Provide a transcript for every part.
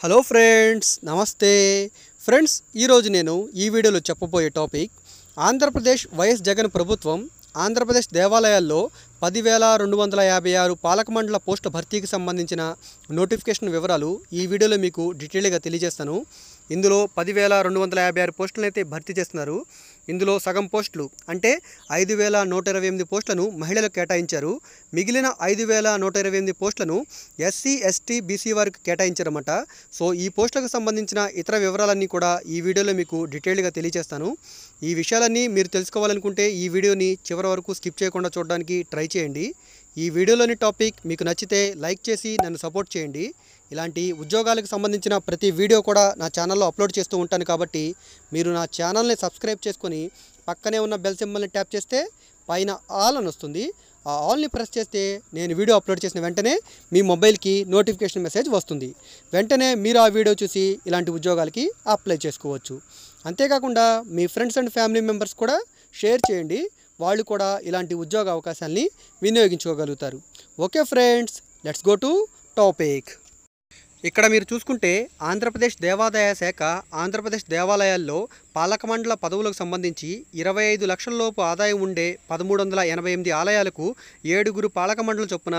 hello friends నమస్తే friends ఈరోజు నేను ఈ వీడియోలో చెప్పబోయే టాపిక్ ఆంధ్రప్రదేశ్ వైఎస్ జగన్ ప్రభుత్వం ఆంధ్రప్రదేశ్ దేవాలయాల్లో పదివేల రెండు వందల యాభై ఆరు పాలక మండల భర్తీకి సంబంధించిన నోటిఫికేషన్ వివరాలు ఈ వీడియోలో మీకు డీటెయిల్గా తెలియజేస్తాను ఇందులో పదివేల రెండు వందల యాభై ఆరు పోస్టులను అయితే భర్తీ చేస్తున్నారు ఇందులో సగం పోస్టులు అంటే ఐదు వేల నూట ఇరవై ఎనిమిది పోస్టులను మహిళలకు కేటాయించారు మిగిలిన ఐదు వేల నూట ఇరవై ఎనిమిది పోస్టులను ఎస్సీ ఎస్టీ బీసీ వారికి కేటాయించారన్నమాట సో ఈ పోస్టులకు సంబంధించిన ఇతర వివరాలన్నీ కూడా ఈ వీడియోలో మీకు డీటెయిల్గా తెలియజేస్తాను ఈ విషయాలన్నీ మీరు తెలుసుకోవాలనుకుంటే ఈ వీడియోని చివరి వరకు స్కిప్ చేయకుండా చూడడానికి ట్రై చేయండి ఈ వీడియోలోని టాపిక్ మీకు నచ్చితే లైక్ చేసి నన్ను సపోర్ట్ చేయండి ఇలాంటి ఉద్యోగాలకు సంబంధించిన ప్రతి వీడియో కూడా నా ఛానల్లో అప్లోడ్ చేస్తూ ఉంటాను కాబట్టి మీరు నా ఛానల్ని సబ్స్క్రైబ్ చేసుకొని పక్కనే ఉన్న బెల్ సింబల్ని ట్యాప్ చేస్తే పైన ఆల్ అని వస్తుంది ఆ ఆల్ని ప్రెస్ చేస్తే నేను వీడియో అప్లోడ్ చేసిన వెంటనే మీ మొబైల్కి నోటిఫికేషన్ మెసేజ్ వస్తుంది వెంటనే మీరు ఆ వీడియో చూసి ఇలాంటి ఉద్యోగాలకి అప్లై చేసుకోవచ్చు అంతేకాకుండా మీ ఫ్రెండ్స్ అండ్ ఫ్యామిలీ మెంబర్స్ కూడా షేర్ చేయండి వాళ్ళు కూడా ఇలాంటి ఉద్యోగ అవకాశాలని వినియోగించుకోగలుగుతారు okay friends let's go to topic ఇక్కడ మీరు చూసుకుంటే ఆంధ్రప్రదేశ్ దేవాదాయ శాఖ ఆంధ్రప్రదేశ్ దేవాలయాల్లో పాలక మండల పదవులకు సంబంధించి ఇరవై ఐదు లోపు ఆదాయం ఉండే పదమూడు వందల ఎనభై ఎనిమిది ఆలయాలకు ఏడుగురు పాలక చొప్పున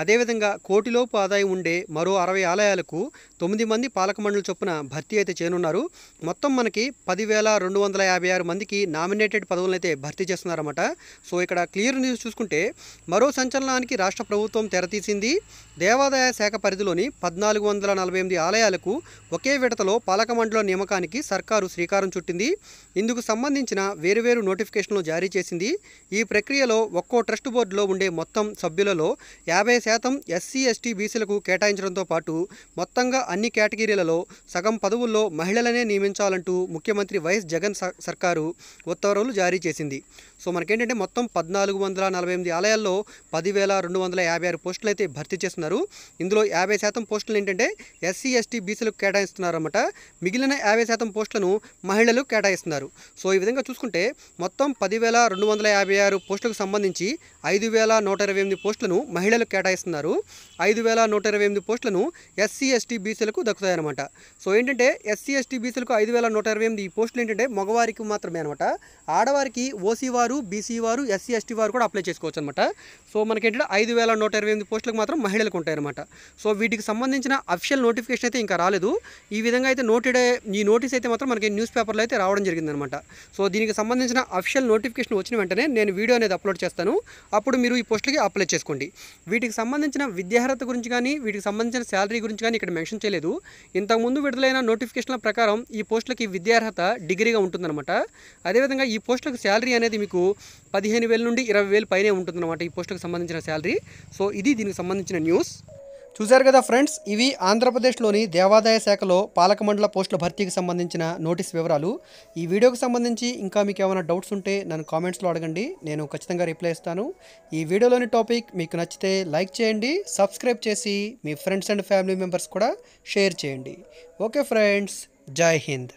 అదేవిధంగా కోటిలోపు ఆదాయం ఉండే మరో అరవై ఆలయాలకు తొమ్మిది మంది పాలక చొప్పున భర్తీ అయితే చేనున్నారు మొత్తం మనకి పదివేల రెండు వందల యాభై ఆరు మందికి నామినేటెడ్ పదవులను అయితే భర్తీ చేస్తున్నారన్నమాట సో ఇక్కడ క్లియర్ న్యూస్ చూసుకుంటే మరో సంచలనానికి రాష్ట్ర ప్రభుత్వం తెరతీసింది దేవాదాయ శాఖ పరిధిలోని పద్నాలుగు వందల వందల నలభై ఎనిమిది ఆలయాలకు ఒకే విడతలో పాలక మండల నియామకానికి సర్కారు శ్రీకారం చుట్టింది ఇందుకు సంబంధించిన వేరువేరు నోటిఫికేషన్లు జారీ చేసింది ఈ ప్రక్రియలో ఒక్కో ట్రస్ట్ బోర్డులో ఉండే మొత్తం సభ్యులలో యాభై శాతం ఎస్సీ ఎస్టీ బీసీలకు కేటాయించడంతో పాటు మొత్తంగా అన్ని కేటగిరీలలో సగం పదవుల్లో మహిళలనే నియమించాలంటూ ముఖ్యమంత్రి వైఎస్ జగన్ సర్కారు ఉత్తర్వులు జారీ చేసింది సో మనకేంటంటే మొత్తం పద్నాలుగు వందల నలభై ఎనిమిది ఆలయాల్లో పదివేల రెండు వందల యాభై ఆరు పోస్టులు అయితే భర్తీ చేస్తున్నారు ఇందులో యాభై శాతం పోస్టులు ఏంటంటే అయితే ఎస్సీ ఎస్టీ బీసీలకు కేటాయిస్తున్నారన్నమాట మిగిలిన యాభై శాతం పోస్టులను మహిళలు కేటాయిస్తున్నారు సో ఈ విధంగా చూసుకుంటే మొత్తం పదివేల రెండు వందల యాభై ఆరు పోస్టులకు సంబంధించి ఐదు వేల నూట ఇరవై ఎనిమిది పోస్టులను మహిళలు కేటాయిస్తున్నారు ఐదు వేల నూట ఇరవై ఎనిమిది పోస్టులను ఎస్సీ ఎస్టీ బీసీలకు దక్కుతాయన్నమాట సో ఏంటంటే ఎస్సీ ఎస్టీ బీసీలకు ఐదు వేల నూట ఇరవై ఎనిమిది ఈ పోస్టులు ఏంటంటే మగవారికి మాత్రమే అనమాట ఆడవారికి ఓసీ వారు బీసీ వారు ఎస్సీ ఎస్టీ వారు కూడా అప్లై చేసుకోవచ్చు అనమాట సో మనకి ఏంటంటే ఐదు వేల నూట ఇరవై ఎనిమిది పోస్టులకు మాత్రం మహిళలకు ఉంటాయన్నమాట సో వీటికి సంబంధించిన అఫిషియల్ నోటిఫికేషన్ అయితే ఇంకా రాలేదు ఈ విధంగా అయితే నోటెడ్ ఈ నోటీస్ అయితే మాత్రం మనకి న్యూస్ పేపర్లో అయితే రావడం జరిగిందనమాట సో దీనికి సంబంధించిన అఫిషియల్ నోటిఫికేషన్ వచ్చిన వెంటనే నేను వీడియో అనేది అప్లోడ్ చేస్తాను అప్పుడు మీరు ఈ పోస్టులకి అప్లై చేసుకోండి వీటికి సంబంధించిన విద్యార్హత గురించి కానీ వీటికి సంబంధించిన శాలరీ గురించి కానీ ఇక్కడ మెన్షన్ చేయలేదు ఇంతకుముందు విడుదలైన నోటిఫికేషన్ల ప్రకారం ఈ పోస్టులకి విద్యార్హత డిగ్రీగా ఉంటుందన్నమాట అదేవిధంగా ఈ పోస్టులకు శాలరీ అనేది మీకు పదిహేను వేల నుండి ఇరవై వేలు పైనే ఉంటుందన్నమాట ఈ పోస్టులకు సంబంధించిన శాలరీ సో ఇది దీనికి సంబంధించిన న్యూస్ చూశారు కదా ఫ్రెండ్స్ ఇవి ఆంధ్రప్రదేశ్లోని దేవాదాయ శాఖలో పాలక మండల పోస్టుల భర్తీకి సంబంధించిన నోటీస్ వివరాలు ఈ వీడియోకి సంబంధించి ఇంకా మీకు ఏమైనా డౌట్స్ ఉంటే నన్ను కామెంట్స్లో అడగండి నేను ఖచ్చితంగా రిప్లై ఇస్తాను ఈ వీడియోలోని టాపిక్ మీకు నచ్చితే లైక్ చేయండి సబ్స్క్రైబ్ చేసి మీ ఫ్రెండ్స్ అండ్ ఫ్యామిలీ మెంబర్స్ కూడా షేర్ చేయండి ఓకే ఫ్రెండ్స్ జై హింద్